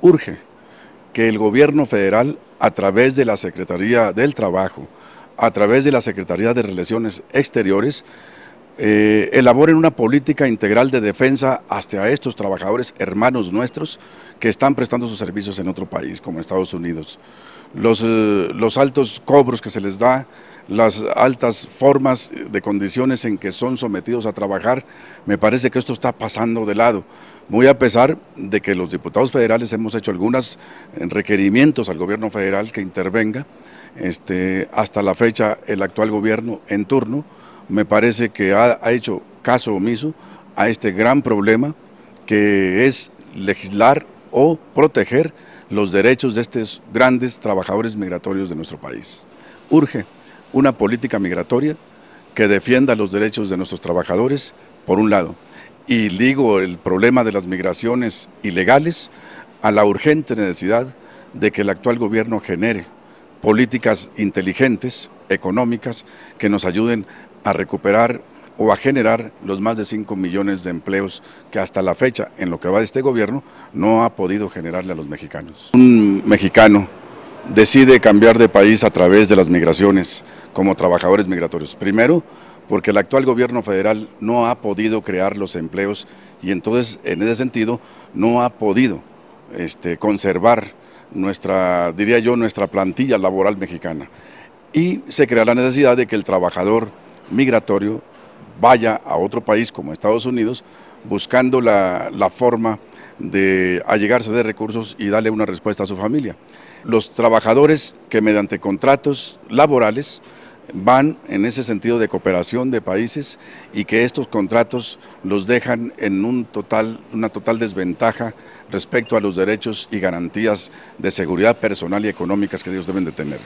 urge que el gobierno federal, a través de la Secretaría del Trabajo, a través de la Secretaría de Relaciones Exteriores, eh, elaboren una política integral de defensa hacia estos trabajadores hermanos nuestros que están prestando sus servicios en otro país, como Estados Unidos. Los, eh, los altos cobros que se les da, las altas formas de condiciones en que son sometidos a trabajar, me parece que esto está pasando de lado muy a pesar de que los diputados federales hemos hecho algunos eh, requerimientos al gobierno federal que intervenga. Este, hasta la fecha, el actual gobierno en turno me parece que ha hecho caso omiso a este gran problema que es legislar o proteger los derechos de estos grandes trabajadores migratorios de nuestro país. Urge una política migratoria que defienda los derechos de nuestros trabajadores, por un lado, y ligo el problema de las migraciones ilegales a la urgente necesidad de que el actual gobierno genere políticas inteligentes, económicas, que nos ayuden a recuperar o a generar los más de 5 millones de empleos que hasta la fecha, en lo que va de este gobierno, no ha podido generarle a los mexicanos. Un mexicano decide cambiar de país a través de las migraciones como trabajadores migratorios. Primero, porque el actual gobierno federal no ha podido crear los empleos y entonces en ese sentido no ha podido este, conservar nuestra, diría yo, nuestra plantilla laboral mexicana. Y se crea la necesidad de que el trabajador migratorio vaya a otro país como Estados Unidos buscando la, la forma de allegarse de recursos y darle una respuesta a su familia. Los trabajadores que mediante contratos laborales van en ese sentido de cooperación de países y que estos contratos los dejan en un total, una total desventaja respecto a los derechos y garantías de seguridad personal y económicas que ellos deben de tener.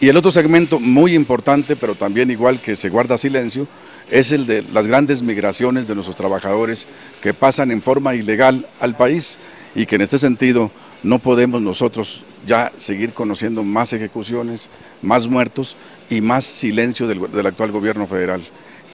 Y el otro segmento muy importante, pero también igual que se guarda silencio, es el de las grandes migraciones de nuestros trabajadores que pasan en forma ilegal al país y que en este sentido no podemos nosotros ya seguir conociendo más ejecuciones, más muertos y más silencio del, actual gobierno federal.